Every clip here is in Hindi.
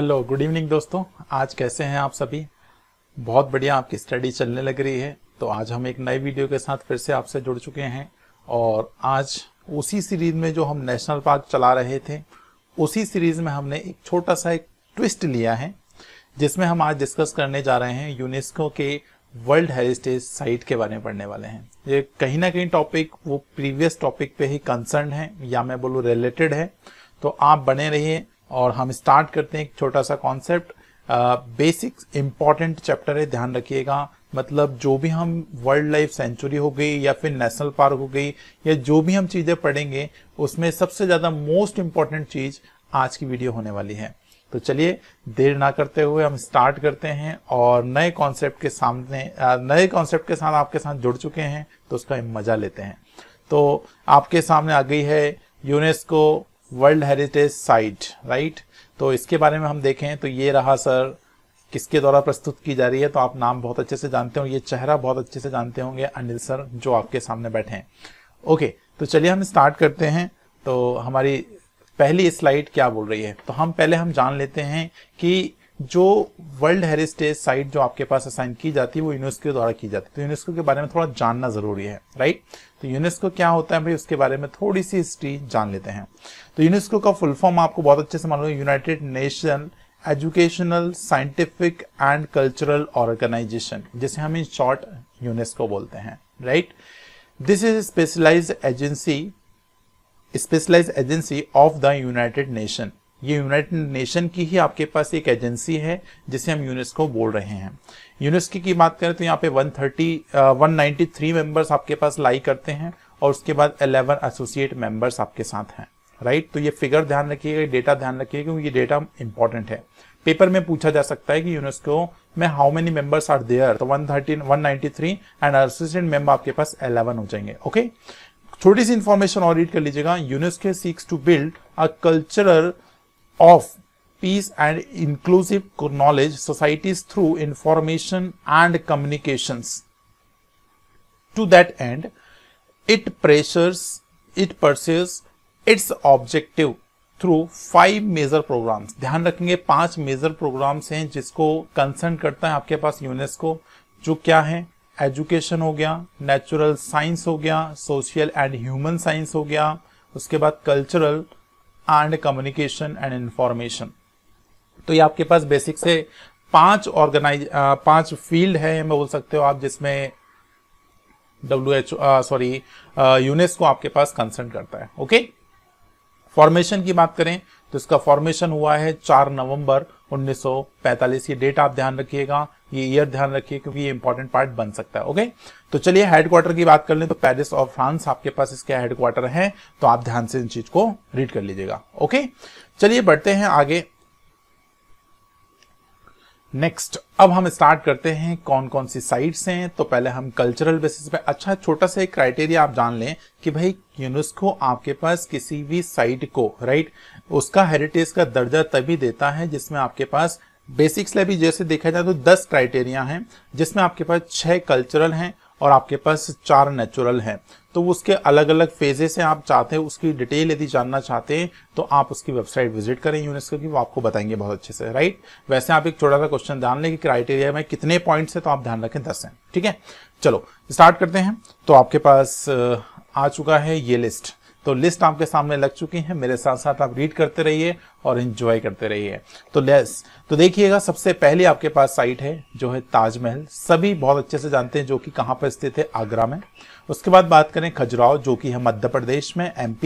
हेलो गुड इवनिंग दोस्तों आज कैसे हैं आप सभी बहुत बढ़िया आपकी स्टडी चलने लग रही है तो आज हम एक नए वीडियो के साथ फिर से आपसे जुड़ चुके हैं और आज उसी सीरीज में जो हम नेशनल पार्क चला रहे थे उसी सीरीज में हमने एक छोटा सा एक ट्विस्ट लिया है जिसमें हम आज डिस्कस करने जा रहे हैं यूनेस्को के वर्ल्ड हेरिटेज साइट के बारे में पढ़ने वाले हैं ये कहीं ना कहीं टॉपिक वो प्रीवियस टॉपिक पे ही कंसर्न है या मैं बोलूँ रिलेटेड है तो आप बने रहिए और हम स्टार्ट करते हैं एक छोटा सा कॉन्सेप्ट बेसिक इम्पॉर्टेंट चैप्टर है ध्यान रखिएगा मतलब जो भी हम वर्ल्ड लाइफ सेंचुरी हो गई या फिर नेशनल पार्क हो गई या जो भी हम चीज़ें पढ़ेंगे उसमें सबसे ज़्यादा मोस्ट इम्पॉर्टेंट चीज़ आज की वीडियो होने वाली है तो चलिए देर ना करते हुए हम स्टार्ट करते हैं और नए कॉन्सेप्ट के सामने uh, नए कॉन्सेप्ट के साथ आपके साथ जुड़ चुके हैं तो उसका मज़ा लेते हैं तो आपके सामने आ गई है UNESCO world heritage site right तो इसके बारे में हम देखें तो ये रहा सर किसके द्वारा प्रस्तुत की जा रही है तो आप नाम बहुत अच्छे से जानते हो ये चेहरा बहुत अच्छे से जानते होंगे अनिल सर जो आपके सामने बैठे हैं ओके तो चलिए हम स्टार्ट करते हैं तो हमारी पहली स्लाइड क्या बोल रही है तो हम पहले हम जान लेते हैं कि जो वर्ल्ड हेरिटेज साइट जो आपके पास असाइन की जाती है वो यूनेस्को द्वारा की जाती है तो यूनेस्को के बारे में थोड़ा जानना जरूरी है राइट तो यूनेस्को क्या होता है भाई उसके बारे में थोड़ी सी हिस्ट्री जान लेते हैं तो यूनेस्को का फुल फॉर्म आपको बहुत अच्छे से मालूम है United Nation Educational Scientific and Cultural Organization जिसे हम इन शॉर्ट यूनेस्को बोलते हैं right this is specialise agency specialise agency of the United Nation ये यूनाइटेड नेशन की ही आपके पास एक एजेंसी है जिसे हम यूनेस्को बोल रहे हैं यूनेस्को की बात करें तो यहाँ पे 130 थर्टी थ्री मेंबर्स आपके पास लाई करते हैं और उसके बाद 11 एसोसिएट मेंबर्स आपके साथ हैं राइट तो ये फिगर ध्यान रखिएगा डेटा ध्यान रखिएगा क्योंकि ये डेटा इंपॉर्टेंट है पेपर में पूछा जा सकता है कि यूनेस्को में how many members are there तो 113 193 एंड असिस्टेंट मेंबर आपके पास 11 हो जाएंगे ओके छोटी सी इंफॉर्मेशन और रीड कर लीजिएगा UNESCO seeks to build a cultural of peace and inclusive knowledge societies through information and communication to that end it pursues it pursues its objective through five major programs ध्यान रखेंगे पांच मेजर प्रोग्राम्स हैं जिसको कंसर्न करता है आपके पास यूनेस्को जो क्या है एजुकेशन हो गया नेचुरल साइंस हो गया सोशल एंड ह्यूमन साइंस हो गया उसके बाद cultural and communication and information तो ये आपके पास बेसिक से पांच ऑर्गेनाइज पांच फील्ड है मैं बोल सकते हो आप जिसमें डब्ल्यू एच सॉरी यूनेस्को आपके पास कंसर्न करता है ओके okay? फॉर्मेशन की बात करें तो इसका फॉर्मेशन हुआ है 4 नवंबर 1945 ये डेट आप ध्यान रखिएगा ये ईयर ध्यान रखिए क्योंकि ये इंपॉर्टेंट पार्ट बन सकता है ओके तो चलिए हेडक्वार्टर की बात कर लें तो पेरिस और फ्रांस आपके पास इसके हेडक्वार्टर है तो आप ध्यान से इन चीज को रीड कर लीजिएगा ओके चलिए बढ़ते हैं आगे नेक्स्ट अब हम स्टार्ट करते हैं कौन कौन सी साइट्स हैं तो पहले हम कल्चरल बेसिस पे अच्छा छोटा सा एक क्राइटेरिया आप जान लें कि भाई यूनेस्को आपके पास किसी भी साइट को राइट उसका हेरिटेज का दर्जा तभी देता है जिसमें आपके पास बेसिक्स भी जैसे देखा जाए तो 10 क्राइटेरिया हैं जिसमें आपके पास छह कल्चरल हैं और आपके पास चार नेचुरल हैं तो उसके अलग अलग फेजेस हैं आप चाहते हैं उसकी डिटेल यदि जानना चाहते हैं तो आप उसकी वेबसाइट विजिट करें यूनेस्को की वो आपको बताएंगे बहुत अच्छे से राइट वैसे आप एक छोटा सा क्वेश्चन ध्यान लें कि क्राइटेरिया में कितने पॉइंट्स हैं तो आप ध्यान रखें दस हैं ठीक है चलो स्टार्ट करते हैं तो आपके पास आ चुका है ये लिस्ट तो लिस्ट आपके सामने लग चुकी है मेरे साथ साथ आप रीड करते रहिए और इन्जॉय करते रहिए तो लेस तो देखिएगा सबसे पहले आपके पास साइट है जो है ताजमहल सभी बहुत अच्छे से जानते हैं जो कि कहाँ पर स्थित है आगरा में उसके बाद बात करें खजुराव जो कि है मध्य प्रदेश में एम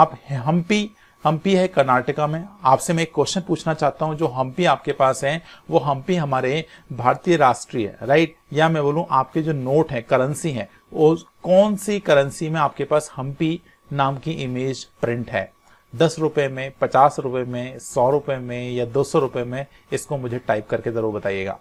आप हम्पी हम्पी है कर्नाटका में आपसे मैं एक क्वेश्चन पूछना चाहता हूं जो हम्पी आपके पास है वो हम्पी हमारे भारतीय राष्ट्रीय राइट या मैं बोलूं आपके जो नोट है करेंसी है वो कौन सी करेंसी में आपके पास हम्पी नाम की इमेज प्रिंट है दस रुपये में पचास रुपये में सौ रुपये में या दो सौ रुपये में इसको मुझे टाइप करके ज़रूर बताइएगा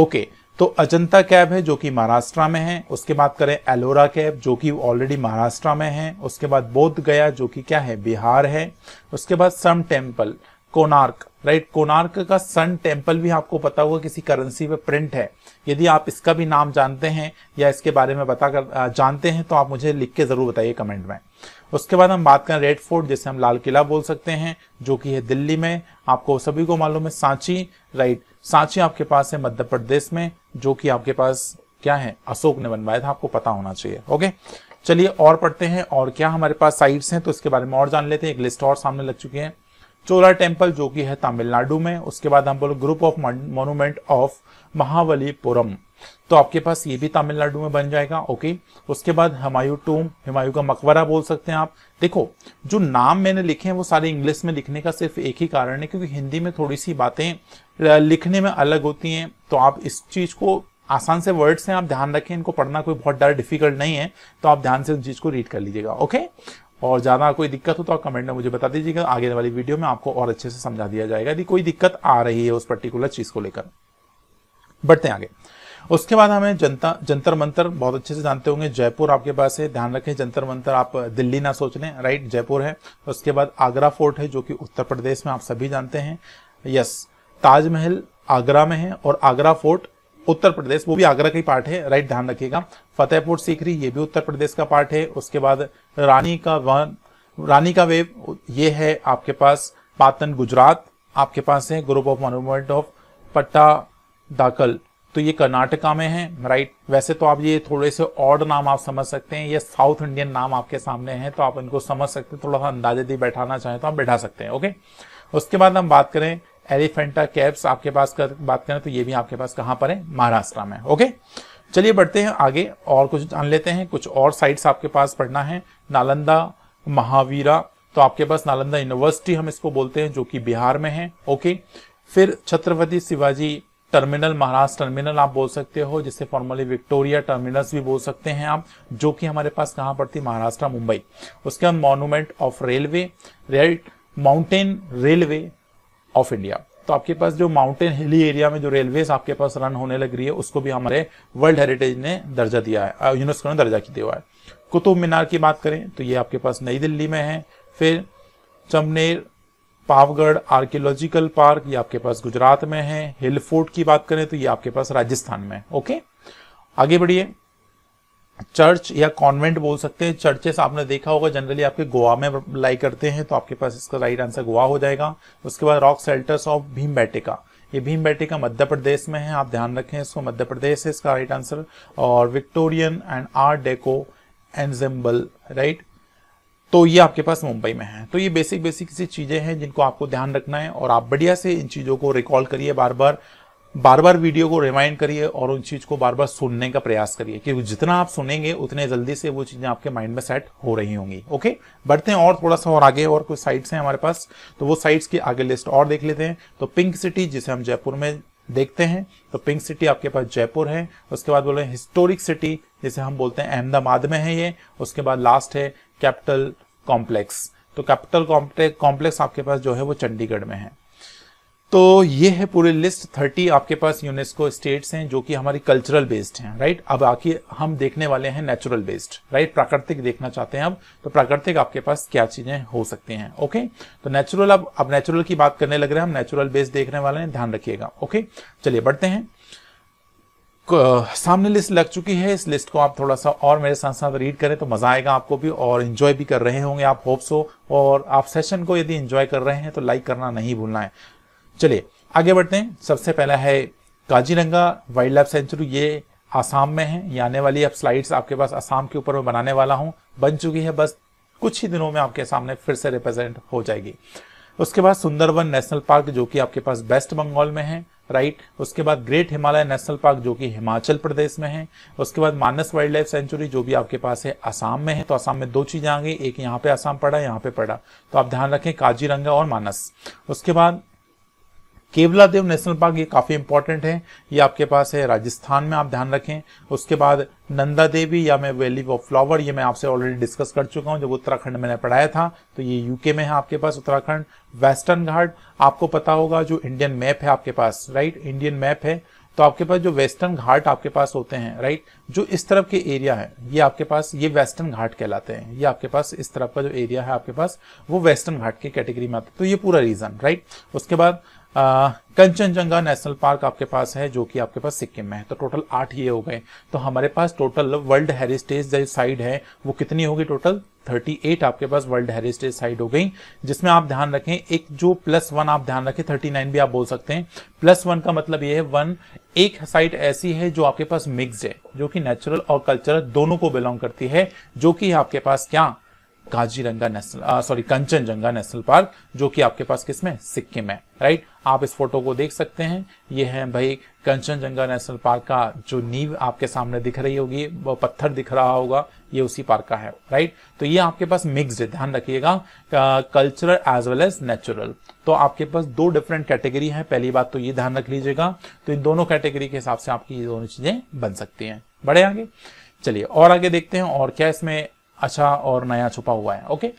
ओके तो अजंता कैब है जो कि महाराष्ट्र में है उसके बाद करें एलोरा कैब जो कि ऑलरेडी महाराष्ट्र में है उसके बाद बोध गया जो कि क्या है बिहार है उसके बाद sun temple Konark right Konark का सन टेम्पल भी आपको पता होगा किसी करेंसी पे प्रिंट है यदि आप इसका भी नाम जानते हैं या इसके बारे में बता कर जानते हैं तो आप मुझे लिख के ज़रूर बताइए कमेंट में उसके बाद हम बात करें रेड फोर्ट जिसे हम लाल किला बोल सकते हैं जो कि है दिल्ली में आपको सभी को मालूम है सांची राइट सांची आपके पास है मध्य प्रदेश में जो कि आपके पास क्या है अशोक ने बनवाया था आपको पता होना चाहिए ओके चलिए और पढ़ते हैं और क्या हमारे पास साइट्स हैं तो इसके बारे में और जान लेते हैं एक लिस्ट और सामने लग चुकी है चोला टेम्पल जो कि है तमिलनाडु में उसके बाद हम बोले group of monument of Mahabalipuram तो आपके पास ये भी तमिलनाडु में बन जाएगा ओके उसके बाद हमायू टूम हमायूं का मकबरा बोल सकते हैं आप देखो जो नाम मैंने लिखे हैं वो सारे इंग्लिश में लिखने का सिर्फ एक ही कारण है क्योंकि हिंदी में थोड़ी सी बातें लिखने में अलग होती हैं तो आप इस चीज को आसान से वर्ड्स हैं आप ध्यान रखें इनको पढ़ना कोई बहुत डर डिफिकल्ट नहीं है तो आप ध्यान से उस चीज़ को रीड कर लीजिएगा ओके और ज़्यादा कोई दिक्कत हो तो आप कमेंट में मुझे बता दीजिएगा आगे वाली वीडियो में आपको और अच्छे से समझा दिया जाएगा यदि कोई दिक्कत आ रही है उस पर्टिकुलर चीज़ को लेकर बढ़ते हैं आगे उसके बाद हमें जनता जंतर मंतर बहुत अच्छे से जानते होंगे जयपुर आपके पास है ध्यान रखें जंतर मंतर आप दिल्ली ना सोच लें राइट जयपुर है उसके बाद आगरा फोर्ट है जो कि उत्तर प्रदेश में आप सभी जानते हैं यस ताजमहल आगरा में है और आगरा फोर्ट उत्तर प्रदेश वो भी आगरा का ही पार्ट है राइट ध्यान रखिएगा फतेहपुर सीकरी ये भी उत्तर प्रदेश का पार्ट है उसके बाद रानी का वन रानी का वेव ये है आपके पास पातन गुजरात आपके पास है ग्रुप ऑफ मॉन्यूमेंट ऑफ पट्टा दाकल तो ये कर्नाटका में है राइट वैसे तो आप ये थोड़े से ऑड नाम आप समझ सकते हैं ये साउथ इंडियन नाम आपके सामने हैं तो आप इनको समझ सकते हैं थोड़ा सा अंदाजे दी बैठाना चाहें तो आप बैठा सकते हैं ओके उसके बाद हम बात करें एलिफेंटा कैब्स आपके पास कर बात करें तो ये भी आपके पास कहाँ पर है महाराष्ट्र में ओके चलिए बढ़ते हैं आगे और कुछ जान लेते हैं कुछ और साइट्स आपके पास पढ़ना है नालंदा महावीरा तो आपके पास नालंदा यूनिवर्सिटी हम इसको बोलते हैं जो कि बिहार में है ओके फिर छत्रपति शिवाजी टर्मिनल महाराष्ट्र टर्मिनल आप बोल सकते हो जिसे फॉर्मली विक्टोरिया टर्मिनल्स भी बोल सकते हैं आप जो कि हमारे पास कहाँ पड़ती है महाराष्ट्र मुंबई उसके बाद monument of railway rail mountain railway of India तो आपके पास जो माउंटेन हिली एरिया में जो रेलवे आपके पास रन होने लग रही है उसको भी हमारे वर्ल्ड हेरिटेज ने दर्जा दिया है यूनेस्को ने दर्जा दिया हुआ है कुतुब मीनार की बात करें तो ये आपके पास नई दिल्ली में है फिर चमनेर पावगढ़ आर्कियोलॉजिकल पार्क ये आपके पास गुजरात में है हिल फोर्ट की बात करें तो ये आपके पास राजस्थान में ओके आगे बढ़िए चर्च या कॉन्वेंट बोल सकते हैं चर्चेस आपने देखा होगा जनरली आपके गोवा में लाई करते हैं तो आपके पास इसका राइट आंसर गोवा हो जाएगा उसके बाद rock shelters of Bhimbetka ये भीम बैटिका मध्य प्रदेश में है आप ध्यान रखें इसको मध्य प्रदेश है इसका राइट आंसर और Victorian and art deco ensemble right तो ये आपके पास मुंबई में है तो ये बेसिक बेसिक सी चीज़ें हैं जिनको आपको ध्यान रखना है और आप बढ़िया से इन चीज़ों को रिकॉल करिए बार बार बार बार वीडियो को रिमाइंड करिए और उन चीज़ को बार बार सुनने का प्रयास करिए क्योंकि जितना आप सुनेंगे उतने जल्दी से वो चीज़ें आपके माइंड में सेट हो रही होंगी ओके बढ़ते हैं और थोड़ा सा और आगे और कुछ साइट्स हैं हमारे पास तो वो साइट्स की आगे लिस्ट और देख लेते हैं तो पिंक सिटी जिसे हम जयपुर में देखते हैं तो पिंक सिटी आपके पास जयपुर है उसके बाद हैं हिस्टोरिक सिटी जिसे हम बोलते हैं अहमदाबाद में है ये उसके बाद लास्ट है कैपिटल कॉम्प्लेक्स तो कैपिटल कॉम्प्लेक्स आपके पास जो है वो चंडीगढ़ में है तो ये है पूरी लिस्ट थर्टी आपके पास यूनेस्को स्टेट्स हैं जो कि हमारी कल्चरल बेस्ड हैं राइट अब आखिर हम देखने वाले हैं नेचुरल बेस्ड राइट प्राकृतिक देखना चाहते हैं अब तो प्राकृतिक आपके पास क्या चीजें हो सकती हैं ओके तो नेचुरल अब अब नेचुरल की बात करने लग रहे हैं हम नेचुरल बेस्ड देखने वाले हैं ध्यान रखिएगा ओके चलिए बढ़ते हैं सामने लिस्ट लग चुकी है इस लिस्ट को आप थोड़ा सा और मेरे साथ साथ रीड करें तो मजा आएगा आपको भी और एंजॉय भी कर रहे होंगे आप होप्स हो और आप सेशन को यदि एंजॉय कर रहे हैं तो लाइक करना नहीं भूलना है चलिए आगे बढ़ते हैं सबसे पहला है काजीरंगा वाइल्ड लाइफ सेंचुरी ये आसाम में है ये आने वाली अब स्लाइड्स आपके पास आसाम के ऊपर मैं बनाने वाला हूँ बन चुकी है बस कुछ ही दिनों में आपके सामने फिर से रिप्रेजेंट हो जाएगी उसके बाद सुंदरवन नेशनल पार्क जो कि आपके पास वेस्ट बंगाल में है राइट उसके बाद ग्रेट हिमालय नेशनल पार्क जो कि हिमाचल प्रदेश में है उसके बाद मानस वाइल्ड लाइफ सेंचुरी जो भी आपके पास है आसाम में है तो आसाम में दो चीजें आ गई एक यहाँ पे आसाम पड़ा यहाँ पे पड़ा तो आप ध्यान रखें काजीरंगा और मानस उसके बाद केवला देव नेशनल पार्क ये काफ़ी इंपॉर्टेंट है ये आपके पास है राजस्थान में आप ध्यान रखें उसके बाद नंदा देवी या मैं वैली ऑफ फ्लावर ये मैं आपसे ऑलरेडी डिस्कस कर चुका हूँ जब उत्तराखंड मैंने पढ़ाया था तो ये यूके में है आपके पास उत्तराखंड वेस्टर्न घाट आपको पता होगा जो इंडियन मैप है आपके पास राइट इंडियन मैप है तो आपके पास जो वेस्टर्न घाट आपके पास होते हैं राइट जो इस तरफ के एरिया है ये आपके पास ये वेस्टर्न घाट कहलाते हैं ये आपके पास इस तरफ का जो एरिया है आपके पास वो वेस्टर्न घाट की कैटेगरी में आता है तो ये पूरा रीजन राइट उसके बाद कंचनजंगा नेशनल पार्क आपके पास है जो कि आपके पास सिक्किम में है तो टोटल आठ ये हो गए तो हमारे पास टोटल वर्ल्ड हेरिटेज साइड है वो कितनी होगी टोटल 38 आपके पास वर्ल्ड हेरिटेज साइड हो गई जिसमें आप ध्यान रखें एक जो प्लस वन आप ध्यान रखें 39 भी आप बोल सकते हैं प्लस वन का मतलब ये है वन एक साइट ऐसी है जो आपके पास मिक्सड है जो कि नेचुरल और कल्चरल दोनों को बिलोंग करती है जो कि आपके पास क्या Kaziranga national sorry Kanchenjunga national park जो कि आपके पास किसमें सिक्किम है राइट आप इस फोटो को देख सकते हैं ये है भाई कंचनजंगा नेशनल पार्क का जो नींव आपके सामने दिख रही होगी वो पत्थर दिख रहा होगा ये उसी पार्क का है राइट तो ये आपके पास मिक्स है ध्यान रखिएगा cultural as well as natural तो आपके पास दो डिफरेंट कैटेगरी है पहली बात तो ये ध्यान रख लीजिएगा तो इन दोनों कैटेगरी के हिसाब से आपकी ये दोनों चीजें बन सकती है बड़े आगे चलिए और आगे देखते हैं और क्या इसमें अच्छा और नया छुपा हुआ है ओके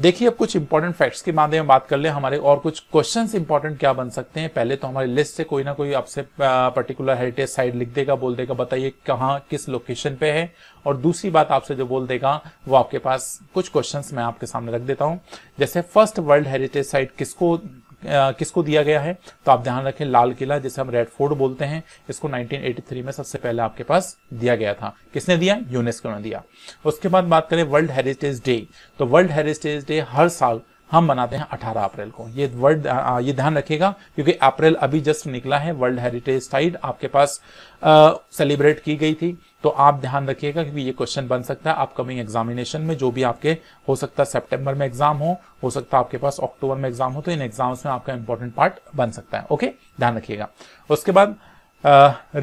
देखिए अब कुछ इंपॉर्टेंट फैक्ट्स के माध्यम में बात कर ले हमारे और कुछ क्वेश्चंस इंपॉर्टेंट क्या बन सकते हैं पहले तो हमारी लिस्ट से कोई ना कोई आपसे पर्टिकुलर हेरिटेज साइट लिख देगा बोल देगा बताइए कहाँ किस लोकेशन पे है और दूसरी बात आपसे जो बोल देगा वो आपके पास कुछ क्वेश्चन मैं आपके सामने रख देता हूँ जैसे फर्स्ट वर्ल्ड हेरिटेज साइट किसको किसको दिया गया है तो आप ध्यान रखें लाल किला जिसे हम रेड फोर्ट बोलते हैं इसको 1983 में सबसे पहले आपके पास दिया गया था किसने दिया यूनेस्को ने दिया उसके बाद बात करें वर्ल्ड हेरिटेज डे तो वर्ल्ड हेरिटेज डे हर साल हम बनाते हैं 18 अप्रैल को ये वर्ल्ड ये ध्यान रखिएगा क्योंकि अप्रैल अभी जस्ट निकला है वर्ल्ड हेरिटेज साइड आपके पास सेलिब्रेट की गई थी तो आप ध्यान रखिएगा क्योंकि ये क्वेश्चन बन सकता है अपकमिंग एग्जामिनेशन में जो भी आपके हो सकता है सेप्टेम्बर में एग्जाम हो हो सकता है आपके पास अक्टूबर में एग्जाम हो तो इन एग्जाम्स में आपका इंपॉर्टेंट पार्ट बन सकता है ओके ध्यान रखिएगा उसके बाद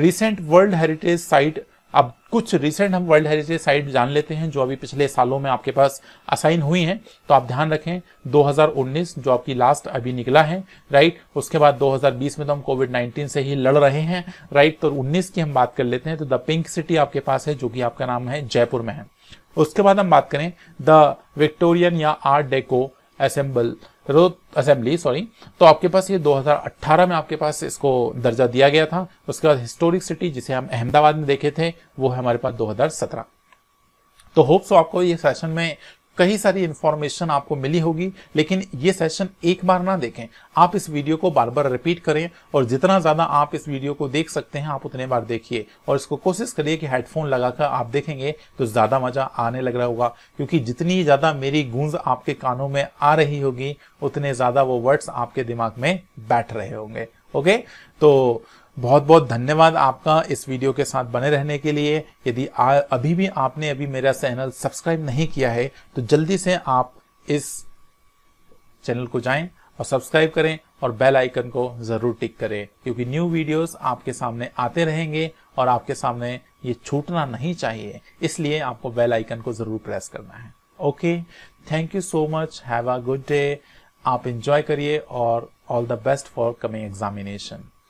रिसेंट वर्ल्ड हेरिटेज साइट अब कुछ रिसेंट हम वर्ल्ड हेरिटेज साइट जान लेते हैं जो अभी पिछले सालों में आपके पास असाइन हुई हैं तो आप ध्यान रखें 2019 जो आपकी लास्ट अभी निकला है राइट उसके बाद 2020 में तो हम कोविड 19 से ही लड़ रहे हैं राइट तो 19 की हम बात कर लेते हैं तो द पिंक सिटी आपके पास है जो कि आपका नाम है जयपुर में है उसके बाद हम बात करें द विक्टोरियन या art deco assemble assembly sorry तो आपके पास ये 2018 में आपके पास इसको दर्जा दिया गया था उसके बाद हिस्टोरिक सिटी जिसे हम अहमदाबाद में देखे थे वो है हमारे पास 2017 तो होप्स आपको ये सेशन में कई सारी इंफॉर्मेशन आपको मिली होगी लेकिन ये सेशन एक बार ना देखें आप इस वीडियो को बार बार रिपीट करें और जितना ज़्यादा आप इस वीडियो को देख सकते हैं आप उतने बार देखिए और इसको कोशिश करिए कि हेडफोन लगाकर आप देखेंगे तो ज़्यादा मज़ा आने लग रहा होगा क्योंकि जितनी ज़्यादा मेरी गूंज आपके कानों में आ रही होगी उतने ज़्यादा वो वर्ड्स आपके दिमाग में बैठ रहे होंगे ओके तो बहुत बहुत धन्यवाद आपका इस वीडियो के साथ बने रहने के लिए यदि अभी भी आपने अभी मेरा चैनल सब्सक्राइब नहीं किया है तो जल्दी से आप इस चैनल को जाएं और सब्सक्राइब करें और बेल आइकन को जरूर टिक करें क्योंकि न्यू वीडियोस आपके सामने आते रहेंगे और आपके सामने ये छूटना नहीं चाहिए इसलिए आपको बेल आइकन को जरूर प्रेस करना है okay thank you so much have a good day आप इंजॉय करिए और all the best for coming examination